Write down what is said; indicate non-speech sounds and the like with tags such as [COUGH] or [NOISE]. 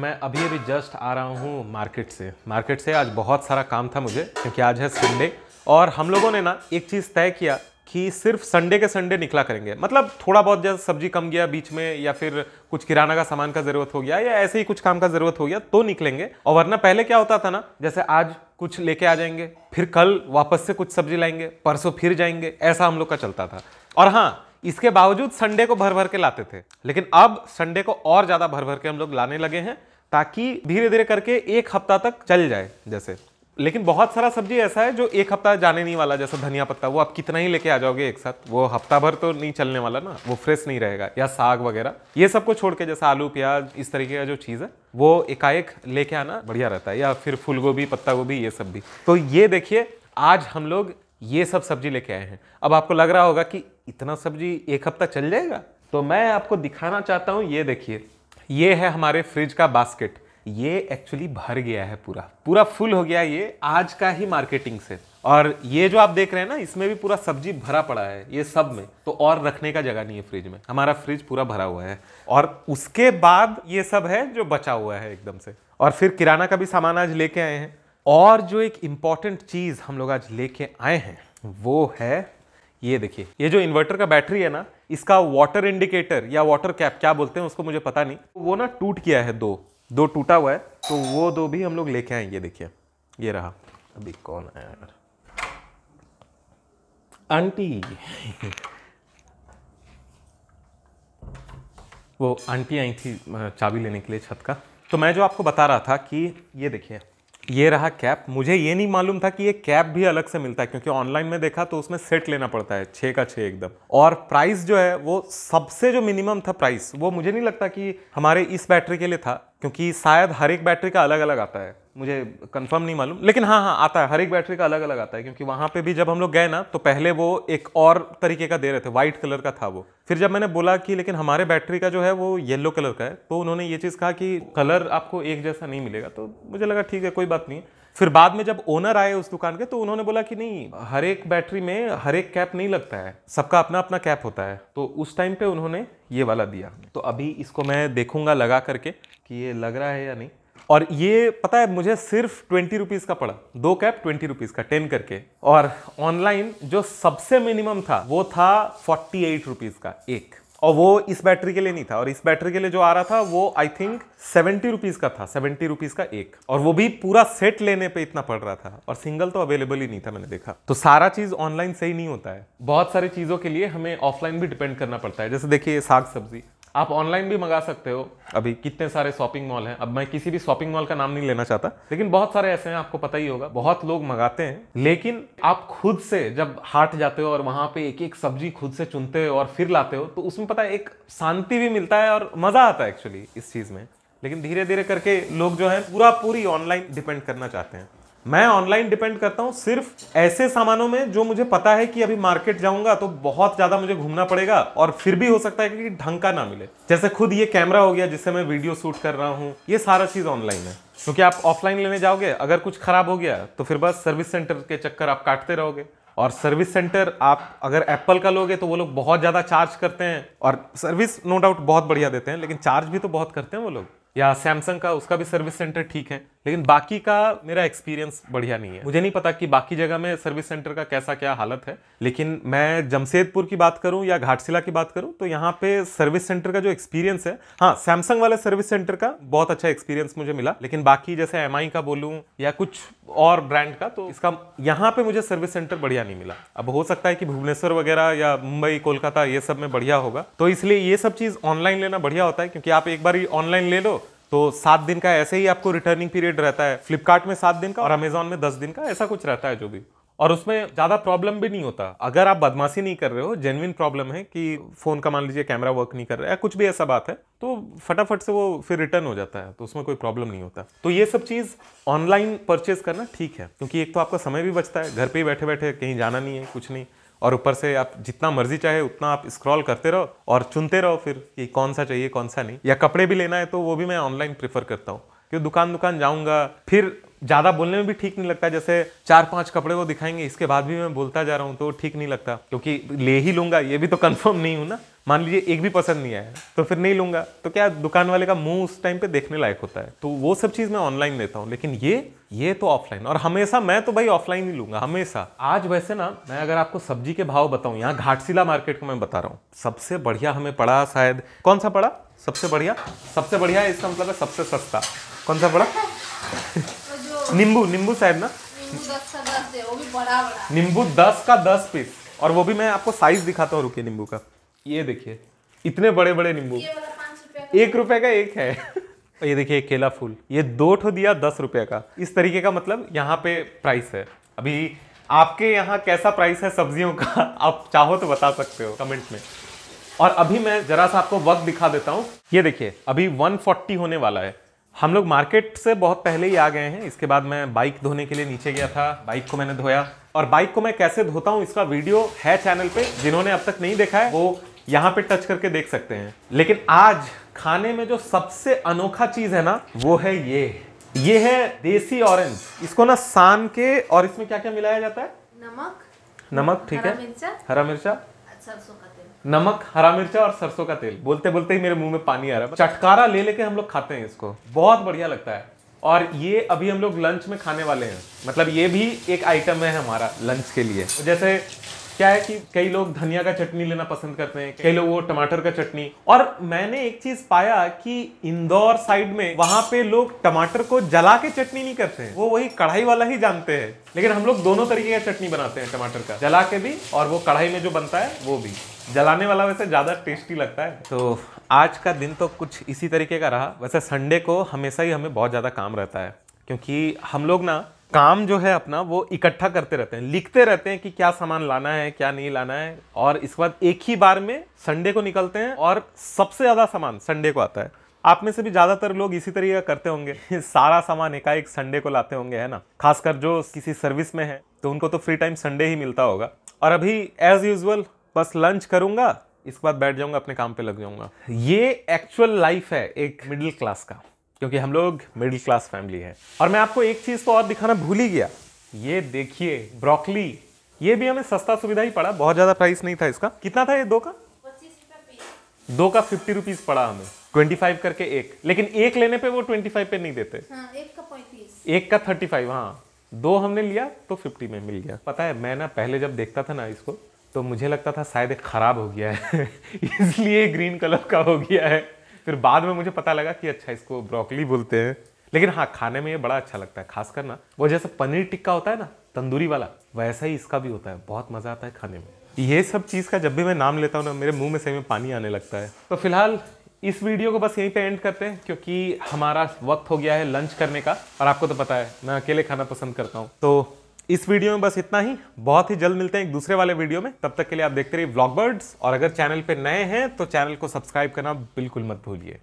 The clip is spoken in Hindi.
मैं अभी अभी जस्ट आ रहा हूँ मार्केट से मार्केट से आज बहुत सारा काम था मुझे क्योंकि आज है संडे और हम लोगों ने ना एक चीज़ तय किया कि सिर्फ संडे के संडे निकला करेंगे मतलब थोड़ा बहुत जैसे सब्जी कम गया बीच में या फिर कुछ किराना का सामान का ज़रूरत हो गया या ऐसे ही कुछ काम का ज़रूरत हो गया तो निकलेंगे और वरना पहले क्या होता था ना जैसे आज कुछ लेके आ जाएंगे फिर कल वापस से कुछ सब्जी लाएंगे परसों फिर जाएंगे ऐसा हम लोग का चलता था और हाँ इसके बावजूद संडे को भर भर के लाते थे लेकिन अब संडे को और ज़्यादा भर भर के हम लोग लाने लगे हैं ताकि धीरे धीरे करके एक हफ्ता तक चल जाए जैसे लेकिन बहुत सारा सब्जी ऐसा है जो एक हफ्ता जाने नहीं वाला जैसे धनिया पत्ता वो आप कितना ही लेके आ जाओगे एक साथ वो हफ्ता भर तो नहीं चलने वाला ना वो फ्रेश नहीं रहेगा या साग वगैरह ये सब को छोड़ के जैसे आलू प्याज इस तरीके का जो चीज़ है वो एकाएक लेके आना बढ़िया रहता है या फिर फूल गोभी पत्ता गोभी ये सब भी तो ये देखिए आज हम लोग ये सब सब्जी लेके आए हैं अब आपको लग रहा होगा कि इतना सब्जी एक हफ्ता चल जाएगा तो मैं आपको दिखाना चाहता हूँ ये देखिए ये है हमारे फ्रिज का बास्केट ये एक्चुअली भर गया है पूरा पूरा फुल हो गया ये आज का ही मार्केटिंग से और ये जो आप देख रहे हैं ना इसमें भी पूरा सब्जी भरा पड़ा है ये सब में तो और रखने का जगह नहीं है फ्रिज में हमारा फ्रिज पूरा भरा हुआ है और उसके बाद ये सब है जो बचा हुआ है एकदम से और फिर किराना का भी सामान आज लेके आए हैं और जो एक इम्पॉर्टेंट चीज़ हम लोग आज लेके आए हैं वो है ये देखिए ये जो इन्वर्टर का बैटरी है ना इसका वाटर इंडिकेटर या वाटर कैप क्या बोलते हैं उसको मुझे पता नहीं वो ना टूट गया है दो दो टूटा हुआ है तो वो दो भी हम लोग लेके आए ये देखिए ये रहा अभी कौन आया यार आंटी [LAUGHS] वो आंटी आई थी चाबी लेने के लिए छत का तो मैं जो आपको बता रहा था कि ये देखिए ये रहा कैप मुझे ये नहीं मालूम था कि ये कैप भी अलग से मिलता है क्योंकि ऑनलाइन में देखा तो उसमें सेट लेना पड़ता है छः का छः एकदम और प्राइस जो है वो सबसे जो मिनिमम था प्राइस वो मुझे नहीं लगता कि हमारे इस बैटरी के लिए था क्योंकि शायद हर एक बैटरी का अलग अलग आता है मुझे कंफर्म नहीं मालूम लेकिन हाँ हाँ आता है हर एक बैटरी का अलग अलग आता है क्योंकि वहाँ पे भी जब हम लोग गए ना तो पहले वो एक और तरीके का दे रहे थे वाइट कलर का था वो फिर जब मैंने बोला कि लेकिन हमारे बैटरी का जो है वो येलो कलर का है तो उन्होंने ये चीज़ कहा कि कलर आपको एक जैसा नहीं मिलेगा तो मुझे लगा ठीक है कोई बात नहीं फिर बाद में जब ओनर आए उस दुकान के तो उन्होंने बोला कि नहीं हर एक बैटरी में हर एक कैप नहीं लगता है सबका अपना अपना कैप होता है तो उस टाइम पे उन्होंने ये वाला दिया तो अभी इसको मैं देखूंगा लगा करके कि ये लग रहा है या नहीं और ये पता है मुझे सिर्फ ट्वेंटी रुपीज़ का पड़ा दो कैप ट्वेंटी रुपीज़ का टेन करके और ऑनलाइन जो सबसे मिनिमम था वो था फोर्टी एट रुपीज़ का एक और वो इस बैटरी के लिए नहीं था और इस बैटरी के लिए जो आ रहा था वो आई थिंक सेवेंटी रुपीज़ का था सेवेंटी रुपीज़ का एक और वो भी पूरा सेट लेने पे इतना पड़ रहा था और सिंगल तो अवेलेबल ही नहीं था मैंने देखा तो सारा चीज़ ऑनलाइन सही नहीं होता है बहुत सारी चीज़ों के लिए हमें ऑफलाइन भी डिपेंड करना पड़ता है जैसे देखिए साग सब्जी आप ऑनलाइन भी मंगा सकते हो अभी कितने सारे शॉपिंग मॉल हैं अब मैं किसी भी शॉपिंग मॉल का नाम नहीं लेना चाहता लेकिन बहुत सारे ऐसे हैं आपको पता ही होगा बहुत लोग मंगाते हैं लेकिन आप खुद से जब हाट जाते हो और वहाँ पे एक एक सब्जी खुद से चुनते हो और फिर लाते हो तो उसमें पता है एक शांति भी मिलता है और मज़ा आता है एक्चुअली इस चीज़ में लेकिन धीरे धीरे करके लोग जो है पूरा पूरी ऑनलाइन डिपेंड करना चाहते हैं मैं ऑनलाइन डिपेंड करता हूँ सिर्फ ऐसे सामानों में जो मुझे पता है कि अभी मार्केट जाऊंगा तो बहुत ज़्यादा मुझे घूमना पड़ेगा और फिर भी हो सकता है कि ढंग का ना मिले जैसे खुद ये कैमरा हो गया जिससे मैं वीडियो शूट कर रहा हूँ ये सारा चीज़ ऑनलाइन है क्योंकि आप ऑफलाइन लेने जाओगे अगर कुछ खराब हो गया तो फिर बस सर्विस सेंटर के चक्कर आप काटते रहोगे और सर्विस सेंटर आप अगर एप्पल का लोगे तो वो लोग बहुत ज़्यादा चार्ज करते हैं और सर्विस नो डाउट बहुत बढ़िया देते हैं लेकिन चार्ज भी तो बहुत करते हैं वो लोग या सैमसंग का उसका भी सर्विस सेंटर ठीक है लेकिन बाकी का मेरा एक्सपीरियंस बढ़िया नहीं है मुझे नहीं पता कि बाकी जगह में सर्विस सेंटर का कैसा क्या हालत है लेकिन मैं जमशेदपुर की बात करूं या घाटशिला की बात करूं तो यहाँ पे सर्विस सेंटर का जो एक्सपीरियंस है हाँ सैमसंग वाले सर्विस सेंटर का बहुत अच्छा एक्सपीरियंस मुझे मिला लेकिन बाकी जैसे एम का बोलूँ या कुछ और ब्रांड का तो इसका यहाँ पे मुझे सर्विस सेंटर बढ़िया नहीं मिला अब हो सकता है कि भुवनेश्वर वगैरह या मुंबई कोलकाता ये सब में बढ़िया होगा तो इसलिए ये सब चीज़ ऑनलाइन लेना बढ़िया होता है क्योंकि आप एक बार ऑनलाइन ले लो तो सात दिन का ऐसे ही आपको रिटर्निंग पीरियड रहता है फ्लिपकार्ट में सात दिन का और अमेजोन में दस दिन का ऐसा कुछ रहता है जो भी और उसमें ज़्यादा प्रॉब्लम भी नहीं होता अगर आप बदमाशी नहीं कर रहे हो जेनविन प्रॉब्लम है कि फ़ोन का मान लीजिए कैमरा वर्क नहीं कर रहा है कुछ भी ऐसा बात है तो फटाफट से वो फिर रिटर्न हो जाता है तो उसमें कोई प्रॉब्लम नहीं होता तो ये सब चीज़ ऑनलाइन परचेज करना ठीक है क्योंकि एक तो आपका समय भी बचता है घर पर ही बैठे बैठे कहीं जाना नहीं है कुछ नहीं और ऊपर से आप जितना मर्जी चाहे उतना आप स्क्रॉल करते रहो और चुनते रहो फिर कि कौन सा चाहिए कौन सा नहीं या कपड़े भी लेना है तो वो भी मैं ऑनलाइन प्रेफर करता हूँ क्योंकि दुकान दुकान जाऊँगा फिर ज़्यादा बोलने में भी ठीक नहीं लगता जैसे चार पांच कपड़े वो दिखाएंगे इसके बाद भी मैं बोलता जा रहा हूँ तो ठीक नहीं लगता क्योंकि ले ही लूँगा ये भी तो कन्फर्म नहीं हूँ ना मान लीजिए एक भी पसंद नहीं आया तो फिर नहीं लूंगा तो क्या दुकान वाले का मुंह उस टाइम पे देखने लायक होता है तो वो सब चीज़ मैं ऑनलाइन देता हूँ लेकिन ये ये तो ऑफलाइन और हमेशा मैं तो भाई ऑफलाइन ही लूंगा हमेशा आज वैसे ना मैं अगर आपको सब्जी के भाव बताऊँ यहाँ घाटशिला मार्केट को मैं बता रहा हूँ सबसे बढ़िया हमें पड़ा शायद कौन सा पड़ा सबसे बढ़िया सबसे बढ़िया इसका मतलब है सबसे सस्ता कौन सा पड़ा [LAUGHS] नींबू नींबू शायद ना नींबू दस का दस पीस और वो भी मैं आपको साइज दिखाता हूँ रुके नींबू का ये देखिए इतने बड़े बड़े नींबू एक रुपए का एक है ये देखिए केला फूल ये दो ठो दिया दस रुपये का इस तरीके का मतलब यहाँ पे प्राइस है अभी आपके यहाँ कैसा प्राइस है सब्जियों का [LAUGHS] आप चाहो तो बता सकते हो कमेंट में और अभी मैं जरा सा आपको वक्त दिखा देता हूँ ये देखिए अभी 140 होने वाला है हम लोग मार्केट से बहुत पहले ही आ गए हैं इसके बाद मैं बाइक धोने के लिए नीचे गया था बाइक को मैंने धोया और बाइक को मैं कैसे धोता हूँ इसका वीडियो है चैनल पे जिन्होंने अब तक नहीं देखा है वो यहाँ पे टच करके देख सकते हैं लेकिन आज खाने में जो सबसे अनोखा चीज है ना वो है ये ये है देसी ऑरेंज इसको ना सान के और इसमें क्या क्या मिलाया जाता है नमक नमक ठीक है हरा मिर्चा सरसों का तेल नमक हरा मिर्चा और सरसों का तेल बोलते बोलते ही मेरे मुंह में पानी आ रहा है चटकारा ले लेके हम लोग खाते हैं इसको बहुत बढ़िया लगता है और ये अभी हम लोग लंच में खाने वाले हैं मतलब ये भी एक आइटम है हमारा लंच के लिए जैसे क्या है कि कई लोग धनिया का चटनी लेना पसंद करते हैं कई लोग वो टमाटर का चटनी और मैंने एक चीज पाया कि इंदौर साइड में वहां पे लोग टमाटर को जला के चटनी नहीं करते हैं वो वही कढ़ाई वाला ही जानते हैं लेकिन हम लोग दोनों तरीके का चटनी बनाते हैं टमाटर का जला के भी और वो कढ़ाई में जो बनता है वो भी जलाने वाला वैसे ज़्यादा टेस्टी लगता है तो आज का दिन तो कुछ इसी तरीके का रहा वैसे संडे को हमेशा ही हमें बहुत ज़्यादा काम रहता है क्योंकि हम लोग ना काम जो है अपना वो इकट्ठा करते रहते हैं लिखते रहते हैं कि क्या सामान लाना है क्या नहीं लाना है और इसके बाद एक ही बार में संडे को निकलते हैं और सबसे ज़्यादा सामान संडे को आता है आप में से भी ज़्यादातर लोग इसी तरीके करते होंगे [LAUGHS] सारा सामान एकाएक संडे को लाते होंगे है ना खासकर जो किसी सर्विस में है तो उनको तो फ्री टाइम संडे ही मिलता होगा और अभी एज़ यूजल बस लंच करूंगा इसके बाद बैठ जाऊंगा अपने काम पे लग जाऊंगा ये एक्चुअल लाइफ है एक मिडिल क्लास का क्योंकि हम लोग मिडिल क्लास फैमिली है और मैं आपको एक चीज़ तो और दिखाना भूल ही गया ये देखिए ब्रोकली ये भी हमें सस्ता सुविधा ही पड़ा बहुत ज़्यादा प्राइस नहीं था इसका कितना था ये दो का दो का फिफ्टी रुपीज पड़ा हमें ट्वेंटी फाइव करके एक लेकिन एक लेने पे वो ट्वेंटी फाइव पे नहीं देते हाँ, एक का एक का थर्टी फाइव हाँ दो हमने लिया तो फिफ्टी में मिल गया पता है मैं ना पहले जब देखता था ना इसको तो मुझे लगता था शायद खराब हो गया है [LAUGHS] इसलिए ग्रीन कलर का हो गया है फिर बाद में मुझे पता लगा कि अच्छा इसको ब्रोकली बोलते हैं लेकिन हाँ खाने में ये बड़ा अच्छा लगता है खास ना वो जैसा पनीर टिक्का होता है ना तंदूरी वाला वैसा ही इसका भी होता है बहुत मज़ा आता है खाने में ये सब चीज़ का जब भी मैं नाम लेता हूँ ना मेरे मुंह में सही में पानी आने लगता है तो फिलहाल इस वीडियो को बस यहीं पे एंड करते हैं क्योंकि हमारा वक्त हो गया है लंच करने का और आपको तो पता है मैं अकेले खाना पसंद करता हूँ तो इस वीडियो में बस इतना ही बहुत ही जल्द मिलते हैं एक दूसरे वाले वीडियो में तब तक के लिए आप देखते रहिए ब्लॉग और अगर चैनल पर नए हैं तो चैनल को सब्सक्राइब करना बिल्कुल मत भूलिए